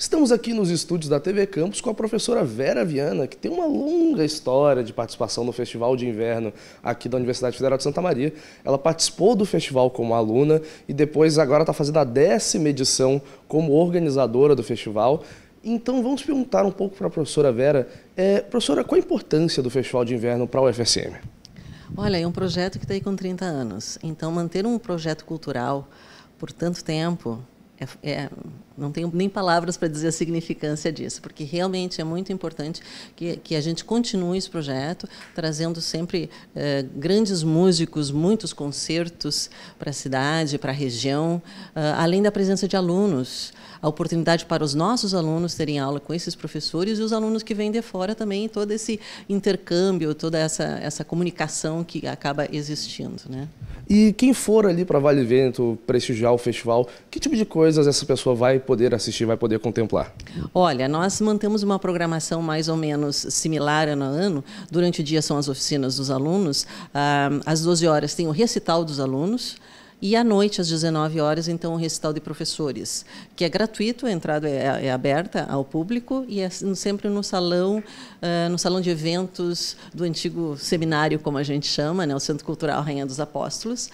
Estamos aqui nos estúdios da TV Campus com a professora Vera Viana, que tem uma longa história de participação no Festival de Inverno aqui da Universidade Federal de Santa Maria. Ela participou do festival como aluna e depois agora está fazendo a décima edição como organizadora do festival. Então vamos perguntar um pouco para a professora Vera. É, professora, qual a importância do Festival de Inverno para o UFSM? Olha, é um projeto que está aí com 30 anos. Então manter um projeto cultural por tanto tempo é, é, não tenho nem palavras para dizer a significância disso, porque realmente é muito importante que, que a gente continue esse projeto, trazendo sempre eh, grandes músicos, muitos concertos para a cidade, para a região, ah, além da presença de alunos, a oportunidade para os nossos alunos terem aula com esses professores e os alunos que vêm de fora também, todo esse intercâmbio, toda essa, essa comunicação que acaba existindo. Né? E quem for ali para Vale Vento prestigiar o festival, que tipo de coisa? coisas essa pessoa vai poder assistir, vai poder contemplar? Olha, nós mantemos uma programação mais ou menos similar ano a ano. Durante o dia são as oficinas dos alunos. Ah, às 12 horas tem o recital dos alunos. E à noite, às 19 horas, então, o recital de professores, que é gratuito, a entrada é, é aberta ao público e é sempre no salão, uh, no salão de eventos do antigo seminário, como a gente chama, né, o Centro Cultural Rainha dos Apóstolos,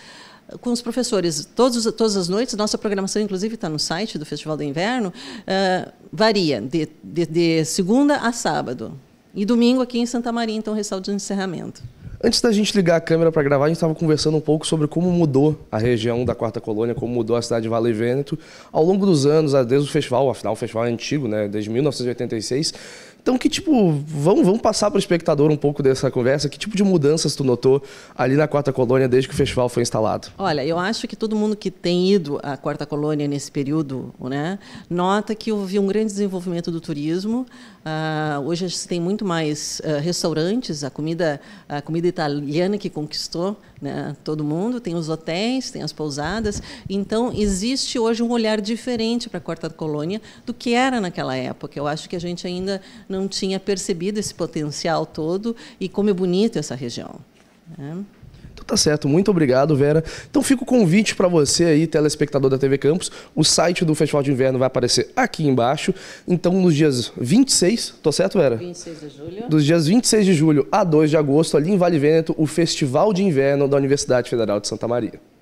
com os professores. Todos, todas as noites, nossa programação, inclusive, está no site do Festival do Inverno, uh, varia de, de, de segunda a sábado. E domingo aqui em Santa Maria, então, o recital de encerramento. Antes da gente ligar a câmera para gravar, a gente estava conversando um pouco sobre como mudou a região da Quarta Colônia, como mudou a cidade de Vale Vêneto ao longo dos anos, desde o festival, afinal o festival é antigo, né, desde 1986. Então, que tipo, vamos, vamos passar para o espectador um pouco dessa conversa. Que tipo de mudanças tu notou ali na Quarta Colônia desde que o festival foi instalado? Olha, eu acho que todo mundo que tem ido à Quarta Colônia nesse período, né, nota que houve um grande desenvolvimento do turismo. Uh, hoje a gente tem muito mais uh, restaurantes, a comida, a comida italiana que conquistou né, todo mundo, tem os hotéis, tem as pousadas. Então, existe hoje um olhar diferente para a Quarta Colônia do que era naquela época. Eu acho que a gente ainda não tinha percebido esse potencial todo e como é bonito essa região. Né? Então tá certo, muito obrigado, Vera. Então fica o convite para você aí, telespectador da TV Campos. O site do Festival de Inverno vai aparecer aqui embaixo. Então nos dias 26, tô certo, Vera? 26 de julho. Dos dias 26 de julho a 2 de agosto, ali em Vale Vêneto, o Festival de Inverno da Universidade Federal de Santa Maria.